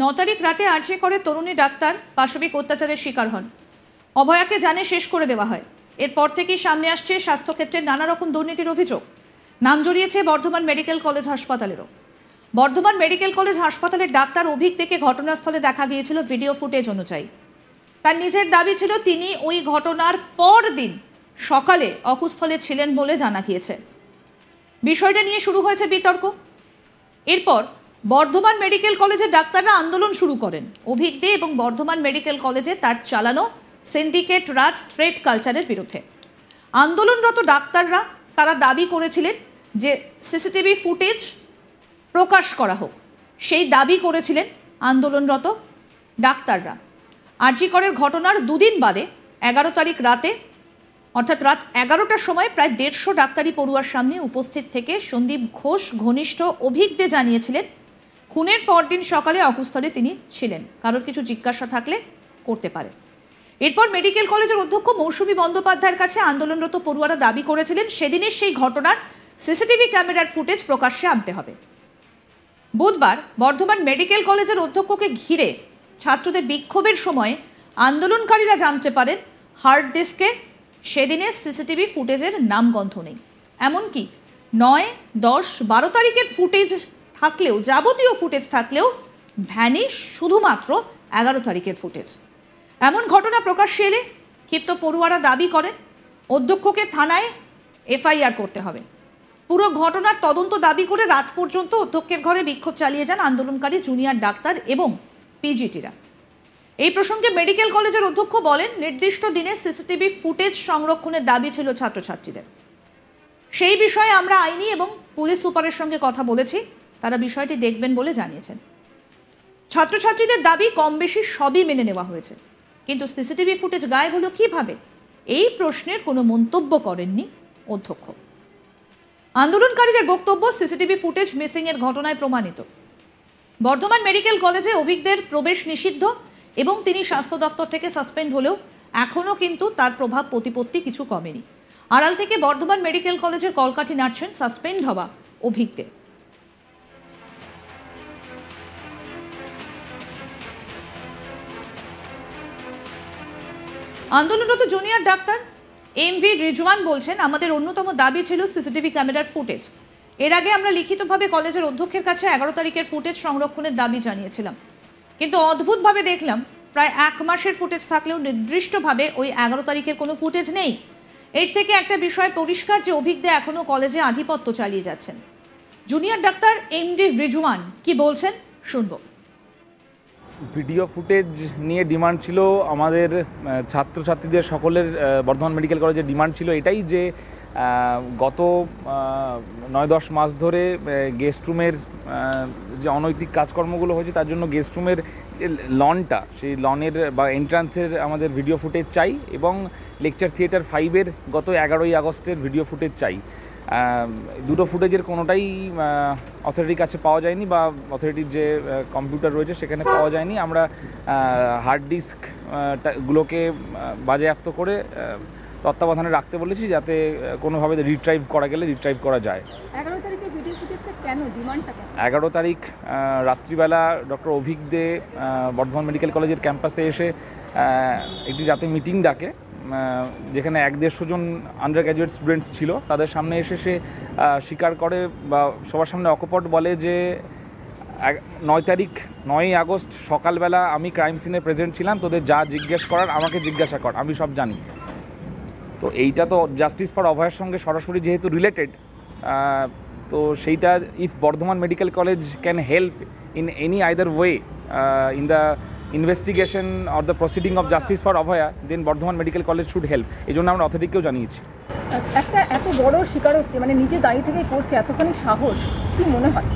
ন তারিখ রাতে আর্জি করে তরুণী ডাক্তার পাশবিক অত্যাচারের শিকার হন অভয়াকে জানে শেষ করে দেওয়া হয় এরপর থেকেই সামনে আসছে স্বাস্থ্যক্ষেত্রে নানা রকম দুর্নীতির অভিযোগ নাম জড়িয়েছে বর্ধমান মেডিকেল কলেজ হাসপাতালেরও বর্ধমান মেডিকেল কলেজ হাসপাতালের ডাক্তার অভিক থেকে ঘটনাস্থলে দেখা গিয়েছিল ভিডিও ফুটেজ অনুযায়ী তার নিজের দাবি ছিল তিনি ওই ঘটনার পর দিন সকালে অকুস্থলে ছিলেন বলে জানা গিয়েছে বিষয়টা নিয়ে শুরু হয়েছে বিতর্ক এরপর বর্ধমান মেডিকেল কলেজে ডাক্তাররা আন্দোলন শুরু করেন অভিক এবং বর্ধমান মেডিকেল কলেজে তার চালানো সিন্ডিকেট রাজ থ্রেড কালচারের বিরুদ্ধে আন্দোলনরত ডাক্তাররা তারা দাবি করেছিলেন যে সিসিটিভি ফুটেজ প্রকাশ করা হোক সেই দাবি করেছিলেন আন্দোলনরত ডাক্তাররা আর্জিকরের ঘটনার দুদিন বাদে এগারো তারিখ রাতে অর্থাৎ রাত এগারোটার সময় প্রায় দেড়শো ডাক্তারি পড়ুয়ার সামনে উপস্থিত থেকে সন্দীপ ঘোষ ঘনিষ্ঠ অভিজ্ঞে জানিয়েছিলেন খুনের পরদিন সকালে অকুস্থলে তিনি ছিলেন কারোর কিছু জিজ্ঞাসা থাকলে করতে পারে এরপর মেডিকেল কলেজের অধ্যক্ষ মৌসুমী বন্দ্যোপাধ্যায়ের কাছে আন্দোলনরত পড়ুয়ারা দাবি করেছিলেন সেদিনের সেই ঘটনার সিসিটিভি ক্যামেরার ফুটেজ প্রকাশ্যে আনতে হবে বুধবার বর্ধমান মেডিকেল কলেজের অধ্যক্ষকে ঘিরে ছাত্রদের বিক্ষোভের সময় আন্দোলনকারীরা জানতে পারেন হার্ড ডিস্কে সেদিনের সিসিটিভি ফুটেজের নামগন্ধ নেই এমনকি নয় দশ বারো তারিখের ফুটেজ থাকলেও যাবতীয় ফুটেজ থাকলেও ভ্যানিশ শুধুমাত্র এগারো তারিখের ফুটেজ এমন ঘটনা প্রকাশ্যে এলে ক্ষিপ্ত পড়ুয়ারা দাবি করেন অধ্যক্ষকে থানায় এফআইআর করতে হবে পুরো ঘটনার তদন্ত দাবি করে রাত পর্যন্ত অধ্যক্ষের ঘরে বিক্ষোভ চালিয়ে যান আন্দোলনকারী জুনিয়র ডাক্তার এবং পিজিটিরা এই প্রসঙ্গে মেডিকেল কলেজের অধ্যক্ষ বলেন নির্দিষ্ট দিনে সিসিটিভি ফুটেজ সংরক্ষণের দাবি ছিল ছাত্রছাত্রীদের সেই বিষয়ে আমরা আইনি এবং পুলিশ সুপারের সঙ্গে কথা বলেছি তারা বিষয়টি দেখবেন বলে জানিয়েছেন ছাত্রছাত্রীদের দাবি কম বেশি সবই মেনে নেওয়া হয়েছে কিন্তু সিসিটিভি ফুটেজ গায়ে হলো কীভাবে এই প্রশ্নের কোনো মন্তব্য করেননি অধ্যক্ষ আন্দোলনকারীদের বক্তব্য সিসিটিভি ফুটেজ মিসিংয়ের ঘটনায় প্রমাণিত বর্ধমান মেডিকেল কলেজে অভিজ্ঞদের প্রবেশ নিষিদ্ধ এবং তিনি স্বাস্থ্য দপ্তর থেকে সাসপেন্ড হলেও এখনও কিন্তু তার প্রভাব প্রতিপত্তি কিছু কমেনি আড়াল থেকে বর্ধমান মেডিকেল কলেজের কলকাঠি নাড়ছেন সাসপেন্ড হওয়া অভিজ্ঞদের আন্দোলনরত junior doctor M V Rizwan বলছেন আমাদের অন্যতম দাবি ছিল সিসিটিভি ক্যামেরার ফুটেজ এর আগে আমরা লিখিতভাবে কলেজের অধ্যক্ষের কাছে এগারো তারিখের ফুটেজ সংরক্ষণের দাবি জানিয়েছিলাম কিন্তু অদ্ভুতভাবে দেখলাম প্রায় এক মাসের ফুটেজ থাকলেও নির্দিষ্টভাবে ওই এগারো তারিখের কোনো ফুটেজ নেই এর থেকে একটা বিষয় পরিষ্কার যে অভিজ্ঞতা এখনও কলেজে আধিপত্য চালিয়ে যাচ্ছেন junior doctor M D Rizwan কি বলছেন শুনবো ভিডিও ফুটেজ নিয়ে ডিমান্ড ছিল আমাদের ছাত্রছাত্রীদের সকলের বর্ধমান মেডিকেল কলেজের ডিমান্ড ছিল এটাই যে গত নয় দশ মাস ধরে গেস্ট রুমের যে অনৈতিক কাজকর্মগুলো হয়েছে তার জন্য গেস্ট রুমের যে লনটা সেই লনের বা এন্ট্রান্সের আমাদের ভিডিও ফুটেজ চাই এবং লেকচার থিয়েটার ফাইভের গত এগারোই আগস্টের ভিডিও ফুটেজ চাই দুটো ফুটেজের কোনোটাই অথরিটির কাছে পাওয়া যায়নি বা অথরিটির যে কম্পিউটার রয়েছে সেখানে পাওয়া যায়নি আমরা হার্ড ডিস্ক গুলোকে বাজেয়াপ্ত করে তত্ত্বাবধানে রাখতে বলেছি যাতে কোনোভাবে রিট্রাইভ করা গেলে রিট্রাইভ করা যায় এগারো তারিখ রাত্রিবেলা ডক্টর অভিক দে বর্ধমান মেডিকেল কলেজের ক্যাম্পাসে এসে একটি রাতে মিটিং ডাকে যেখানে এক দেড়শো জন আন্ডার গ্র্যাজুয়েট স্টুডেন্টস ছিল তাদের সামনে এসে সে স্বীকার করে বা সবার সামনে অকপট বলে যে নয় তারিখ নয়ই আগস্ট সকালবেলা আমি ক্রাইম সিনে প্রেজেন্ট ছিলাম তোদের যা জিজ্ঞেস করার আমাকে জিজ্ঞাসা কর আমি সব জানি তো এইটা তো জাস্টিস ফর অভয়ের সঙ্গে সরাসরি যেহেতু রিলেটেড তো সেইটা if Bardhaman medical college can help in any either way in the investigation or the proceeding of justice for Abhaya then Bardhaman medical college should help এই জন্য আমরা অথরিটিকেও জানিয়েছি একটা এত বড় স্বীকারোক্তি মানে নিজে দায়ী থেকে করছে এতখানি সাহস কি মনে হয়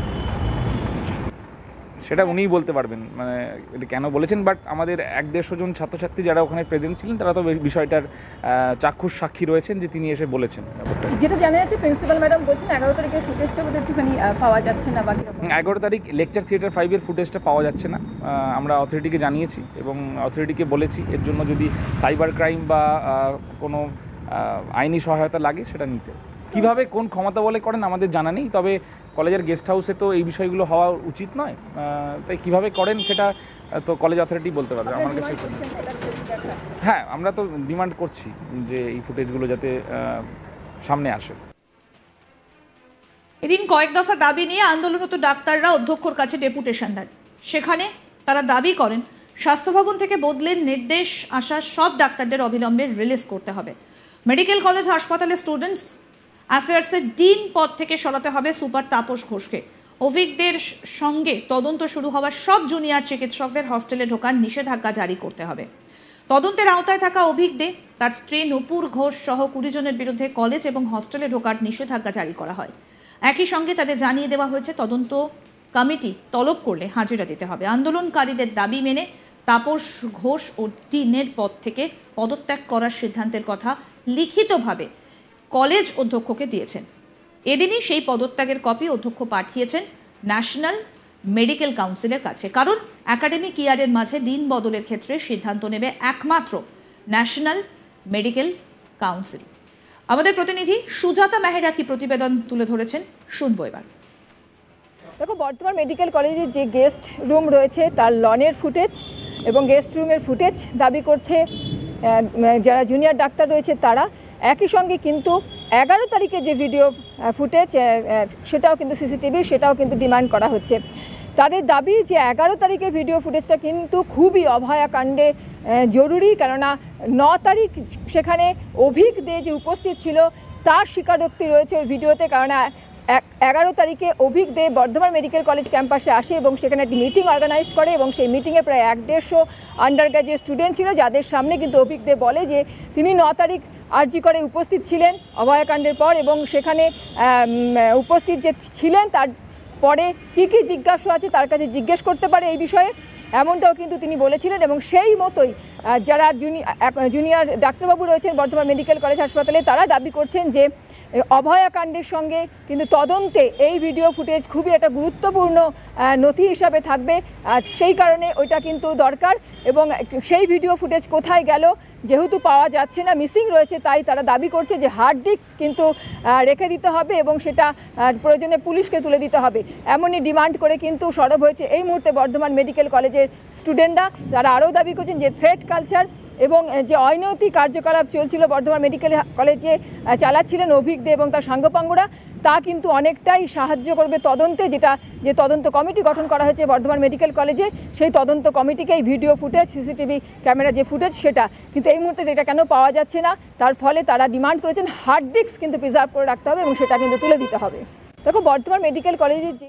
সেটা উনিই বলতে পারবেন মানে এটা কেন বলেছেন বাট আমাদের এক দেড়শো জন ছাত্রছাত্রী যারা ওখানে প্রেজেন্ট ছিলেন তারা তো বিষয়টার চাক্ষুষ সাক্ষী রয়েছেন যে তিনি এসে বলেছেন যেটা জানা যাচ্ছে প্রিন্সিপাল ম্যাডাম বলছেন এগারো ফুটেজটা একটুখানি পাওয়া যাচ্ছে না এগারো তারিখ লেকচার থিয়েটার ফাইভের ফুটেজটা পাওয়া যাচ্ছে না আমরা অথরিটিকে জানিয়েছি এবং অথরিটিকে বলেছি এর জন্য যদি সাইবার ক্রাইম বা কোনো আইনি সহায়তা লাগে সেটা নিতে কিভাবে কোন ক্ষমতা বলে করেন আমাদের জানা নেই তবে কলেজের গেস্ট হাউসে তো এই বিষয়গুলো হওয়া উচিত নয় তাই কিভাবে করেন সেটা তো কলেজ অথরিটি বলতে পারবে আমার কাছে হ্যাঁ আমরা তো ডিমান্ড করছি যে এই ফুটেজগুলো যাতে সামনে আসে এদিন কয়েক দফা দাবি নিয়ে আন্দোলনরত ডাক্তাররা অধ্যক্ষর কাছে ডেপুটেশন দেন সেখানে তারা দাবি করেন স্বাস্থ্যভবন থেকে বদলে নির্দেশ আসা সব ডাক্তারদের অবিলম্বে রিলিজ করতে হবে মেডিকেল কলেজ হাসপাতালে স্টুডেন্টস অ্যাফেয়ার্সের দিন পদ থেকে সরাতে হবে সুপার তাপস ঘোষকে অভিজ্ঞদের সঙ্গে তদন্ত শুরু হওয়ার সব জুনিয়র চিকিৎসকদের হস্টেলে ঢোকার নিষেধাজ্ঞা জারি করতে হবে তদন্তের আওতায় থাকা অভিজ্ঞদে তার স্ত্রী নূপুর ঘোষ সহ কুড়ি জনের বিরুদ্ধে কলেজ এবং হস্টেলে ঢোকার নিষেধাজ্ঞা জারি করা হয় একই সঙ্গে তাদের জানিয়ে দেওয়া হয়েছে তদন্ত কমিটি তলব করলে হাজিরা দিতে হবে আন্দোলনকারীদের দাবি মেনে তাপস ঘোষ ও টিনের পদ থেকে পদত্যাগ করার সিদ্ধান্তের কথা লিখিতভাবে কলেজ অধ্যক্ষকে দিয়েছেন এদিনই সেই পদত্যাগের কপি অধ্যক্ষ পাঠিয়েছেন ন্যাশনাল মেডিকেল কাউন্সিলের কাছে কারণ একাডেমিক ইয়ারের মাঝে দিন বদলের ক্ষেত্রে সিদ্ধান্ত নেবে একমাত্র ন্যাশনাল মেডিকেল কাউন্সিল আমাদের প্রতিনিধি সুজাতা মেহেরা কি প্রতিবেদন তুলে ধরেছেন শুনবো এবার দেখো বর্তমান মেডিকেল কলেজের যে গেস্ট রুম রয়েছে তার লনের ফুটেজ এবং গেস্ট রুমের ফুটেজ দাবি করছে যারা জুনিয়র ডাক্তার রয়েছে তারা একই সঙ্গে কিন্তু এগারো তারিখে যে ভিডিও ফুটেজ সেটাও কিন্তু সিসিটিভি সেটাও কিন্তু ডিমান্ড করা হচ্ছে তাদের দাবি যে এগারো তারিখে ভিডিও ফুটেজটা কিন্তু খুবই অভয়াকাণ্ডে জরুরি কেননা ন তারিখ সেখানে অভিক দে যে উপস্থিত ছিল তার স্বীকারোক্তি রয়েছে ওই ভিডিওতে কারণ এগারো তারিখে অভিক দে বর্ধমান মেডিকেল কলেজ ক্যাম্পাসে আসে এবং সেখানে একটি মিটিং অর্গানাইজ করে এবং সেই মিটিংয়ে প্রায় এক দেড়শো আন্ডার গ্রাজুয়েট স্টুডেন্ট ছিল যাদের সামনে কিন্তু অভিক দে বলে যে তিনি ন তারিখ আরজি করে উপস্থিত ছিলেন অভয়াকাণ্ডের পর এবং সেখানে উপস্থিত যে ছিলেন তার পরে কী কী জিজ্ঞাসা আছে তার কাছে জিজ্ঞেস করতে পারে এই বিষয়ে এমনটাও কিন্তু তিনি বলেছিলেন এবং সেই মতোই যারা জুনিয়র ডাক্তারবাবু রয়েছেন বর্ধমান মেডিকেল কলেজ হাসপাতালে তারা দাবি করছেন যে অভয়াকাণ্ডের সঙ্গে কিন্তু তদন্তে এই ভিডিও ফুটেজ খুবই একটা গুরুত্বপূর্ণ নথি হিসাবে থাকবে সেই কারণে ওইটা কিন্তু দরকার এবং সেই ভিডিও ফুটেজ কোথায় গেল যেহেতু পাওয়া যাচ্ছে না মিসিং রয়েছে তাই তারা দাবি করছে যে হার্ড ডিস্ক কিন্তু রেখে দিতে হবে এবং সেটা প্রয়োজনে পুলিশকে তুলে দিতে হবে এমনই ডিমান্ড করে কিন্তু সরব হয়েছে এই মুহূর্তে বর্ধমান মেডিকেল কলেজে কলেজের স্টুডেন্টরা তারা আরও দাবি করছেন যে থ্রেড কালচার এবং যে অনৈতিক কার্যকলাপ চলছিল বর্ধমান মেডিকেল কলেজে চালাচ্ছিলেন অভিজ্ঞ এবং তার সাঙ্গপাঙ্গরা তা কিন্তু অনেকটাই সাহায্য করবে তদন্তে যেটা যে তদন্ত কমিটি গঠন করা হয়েছে বর্ধমান মেডিকেল কলেজে সেই তদন্ত কমিটিকে এই ভিডিও ফুটেজ সিসিটিভি ক্যামেরা যে ফুটেজ সেটা কিন্তু এই মুহূর্তে যেটা কেন পাওয়া যাচ্ছে না তার ফলে তারা ডিমান্ড করেছেন হার্ড ডিস্ক কিন্তু প্রিজার্ভ করে রাখতে হবে এবং সেটা কিন্তু তুলে দিতে হবে দেখো বর্ধমান মেডিকেল কলেজের যে